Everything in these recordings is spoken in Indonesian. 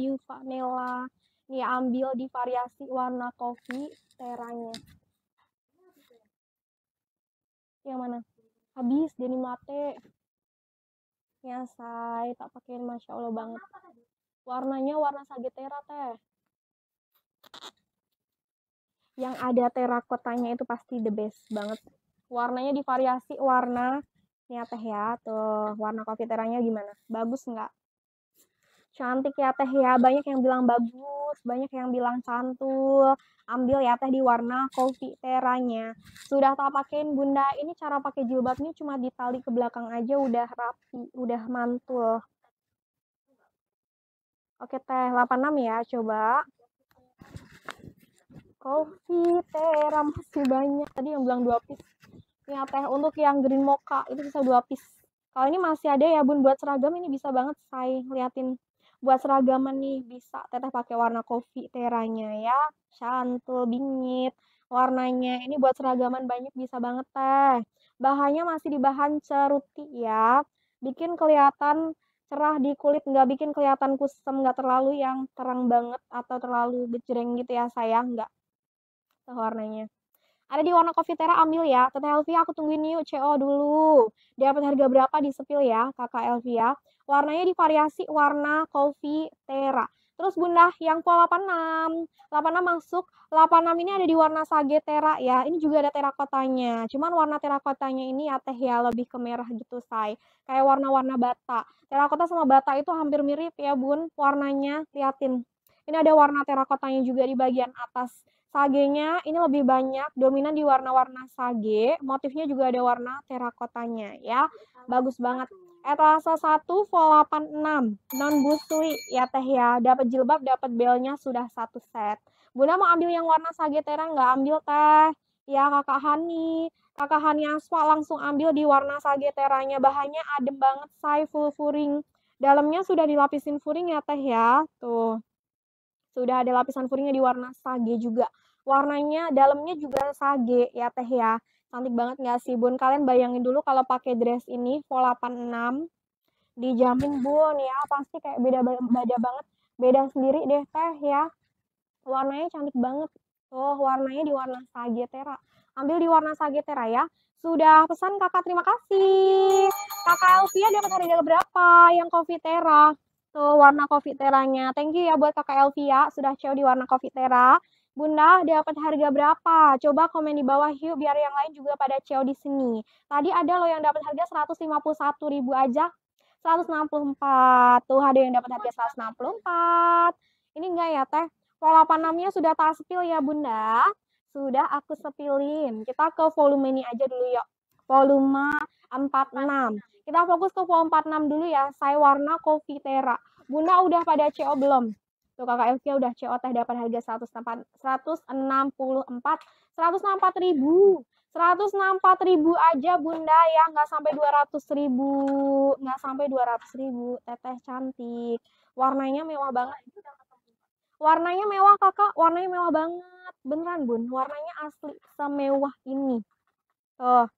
kayu vanilla nih ambil di variasi warna kopi teranya yang mana habis jadi mate ya say tak pakai masya allah banget warnanya warna sagetera teh yang ada terakotanya itu pasti the best banget warnanya di variasi warna ya teh ya tuh warna kopi teranya gimana bagus nggak cantik ya teh ya banyak yang bilang bagus banyak yang bilang cantul ambil ya teh di warna coffee teranya sudah tak pakein bunda ini cara pakai jilbabnya cuma ditali ke belakang aja udah rapi udah mantul oke teh 86 ya coba coffee teram masih banyak tadi yang bilang dua piece ya teh untuk yang green mocha itu bisa dua piece kalau ini masih ada ya bun buat seragam ini bisa banget saya liatin buat seragaman nih bisa teteh pakai warna kopi teranya ya cantul bingit warnanya ini buat seragaman banyak bisa banget teh bahannya masih di bahan ceruti ya bikin kelihatan cerah di kulit nggak bikin kelihatan kusam nggak terlalu yang terang banget atau terlalu gejreng gitu ya sayang nggak tuh warnanya ada di warna coffee tera ambil ya. Teteh Elvia aku tungguin yuk CO dulu. Dapat harga berapa di sepil ya Kakak Elvia. Ya? Warnanya divariasi warna coffee tera. Terus Bunda, yang pola 86. 86 masuk, 86 ini ada di warna sage tera ya. Ini juga ada terakotanya. Cuman warna terakotanya ini ya teh ya, lebih ke merah gitu, say. Kayak warna-warna bata. Terakota sama bata itu hampir mirip ya, Bun. Warnanya, liatin. Ini ada warna terakotanya juga di bagian atas. Sagenya ini lebih banyak, dominan di warna-warna sage, motifnya juga ada warna terakotanya ya. Bagus banget. Etalase 1 Vol 86 non busui ya teh ya. Dapat jilbab, dapat belnya sudah satu set. Bunda mau ambil yang warna sage terang nggak ambil teh. Ya kakak Hani, kakak Hani Aswa langsung ambil di warna sage Sageteranya. Bahannya adem banget, say full furing. Dalamnya sudah dilapisin furing ya teh ya. Tuh. Sudah ada lapisan furingnya di warna sage juga warnanya dalamnya juga sage ya teh ya cantik banget nggak sih bun kalian bayangin dulu kalau pakai dress ini vol 86 dijamin bun ya pasti kayak beda beda banget beda sendiri deh teh ya warnanya cantik banget tuh warnanya di warna sage tera ambil di warna sage tera ya sudah pesan kakak terima kasih kakak Elvia dapat harga berapa yang coffee tera ke gitu, warna coffee teranya. Thank you ya buat kakak Elvia sudah cewek di warna coffee tera. Bunda dapat harga berapa? Coba komen di bawah yuk biar yang lain juga pada cewek di sini. Tadi ada loh yang dapat harga 151 ribu aja. 164. Tuh ada yang dapat harga 164. Ini enggak ya teh? Pola panamnya sudah tak sepil ya bunda. Sudah aku sepilin. Kita ke volume ini aja dulu yuk volume 46. Kita fokus ke volume 46 dulu ya. Saya warna kopi tera. Bunda udah pada CO belum? Tuh kakak Elvia udah CO teh dapat harga 164, 164 164 ribu. 164 ribu aja bunda ya nggak sampai 200 ribu nggak sampai 200 ribu teteh cantik warnanya mewah banget warnanya mewah kakak warnanya mewah banget beneran bun warnanya asli semewah ini tuh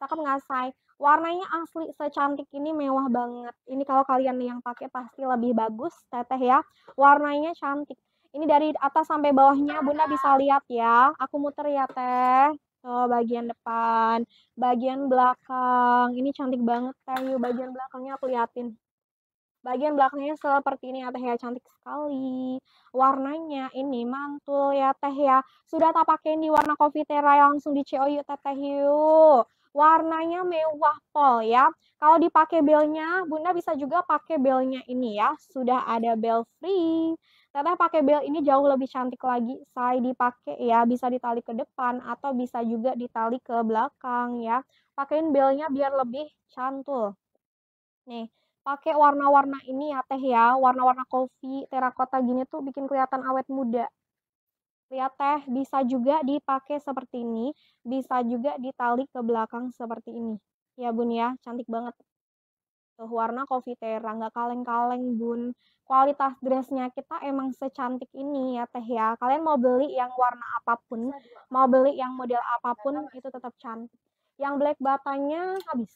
cakep nggak say warnanya asli secantik ini mewah banget ini kalau kalian yang pakai pasti lebih bagus teteh ya warnanya cantik ini dari atas sampai bawahnya bunda bisa lihat ya aku muter ya teh Tuh, bagian depan bagian belakang ini cantik banget teh yuk bagian belakangnya aku liatin bagian belakangnya seperti ini ya teh ya cantik sekali warnanya ini mantul ya teh ya sudah tak pakein di warna coffee tera langsung di CO yuk teteh yuk warnanya mewah pol ya. Kalau dipakai belnya, Bunda bisa juga pakai belnya ini ya. Sudah ada bel free. Teteh pakai bel ini jauh lebih cantik lagi. Saya dipakai ya, bisa ditali ke depan atau bisa juga ditali ke belakang ya. Pakaiin belnya biar lebih cantul. Nih, pakai warna-warna ini ya teh ya, warna-warna kopi, terakota gini tuh bikin kelihatan awet muda lihat ya, teh bisa juga dipakai seperti ini, bisa juga ditali ke belakang seperti ini. Ya bun ya, cantik banget. Tuh, warna coffee tera nggak kaleng-kaleng bun. Kualitas dressnya kita emang secantik ini ya teh ya. Kalian mau beli yang warna apapun, mau beli yang model apapun, itu tetap cantik. Yang black batanya habis.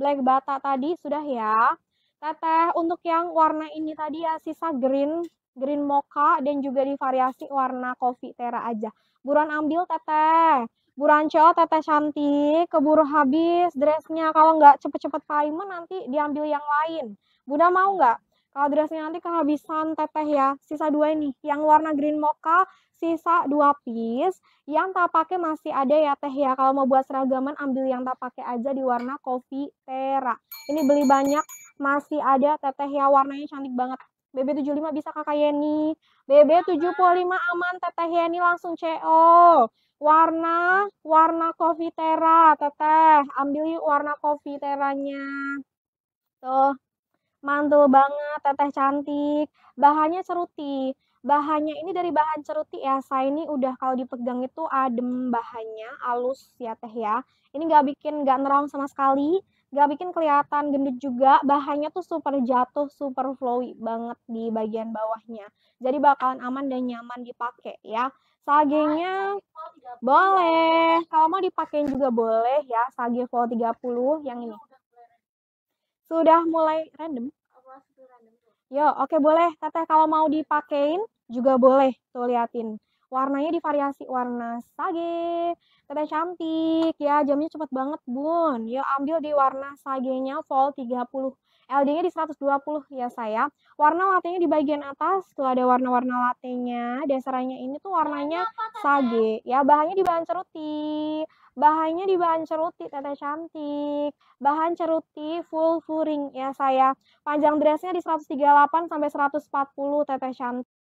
Black bata tadi sudah ya. Teteh, untuk yang warna ini tadi ya, sisa green green mocha dan juga divariasi warna Coffee tera aja. Buruan ambil teteh. Buruan co, teteh cantik, keburu habis dressnya. Kalau nggak cepet-cepet paimen nanti diambil yang lain. Bunda mau nggak? Kalau dressnya nanti kehabisan teteh ya, sisa dua ini. Yang warna green mocha, sisa dua piece. Yang tak pakai masih ada ya teh ya. Kalau mau buat seragaman ambil yang tak pakai aja di warna Coffee tera. Ini beli banyak, masih ada teteh ya warnanya cantik banget. BB75 bisa kakak Yeni. BB75 aman teteh Yeni langsung CO. Warna, warna coffee tera teteh. Ambil yuk warna coffee teranya. Tuh, mantul banget teteh cantik. Bahannya ceruti. Bahannya ini dari bahan ceruti ya. Saya ini udah kalau dipegang itu adem bahannya, halus ya teh ya. Ini nggak bikin nggak nerang sama sekali nggak bikin kelihatan gendut juga bahannya tuh super jatuh super flowy banget di bagian bawahnya jadi bakalan aman dan nyaman dipakai ya sagenya boleh kalau mau dipakein juga boleh ya sage flow 30 yang ini sudah mulai random yo oke okay, boleh teteh kalau mau dipakein juga boleh tuh liatin warnanya divariasi warna sage teteh cantik ya jamnya cepet banget bun yuk ya, ambil di warna sagenya vol 30 LD-nya di 120 ya saya. Warna latenya di bagian atas, tuh ada warna-warna latenya. Dasarnya ini tuh warnanya sage. Ya, bahannya di bahan ceruti. Bahannya di bahan ceruti, teteh cantik. Bahan ceruti full furing ya saya. Panjang dressnya di 138 sampai 140, teteh cantik.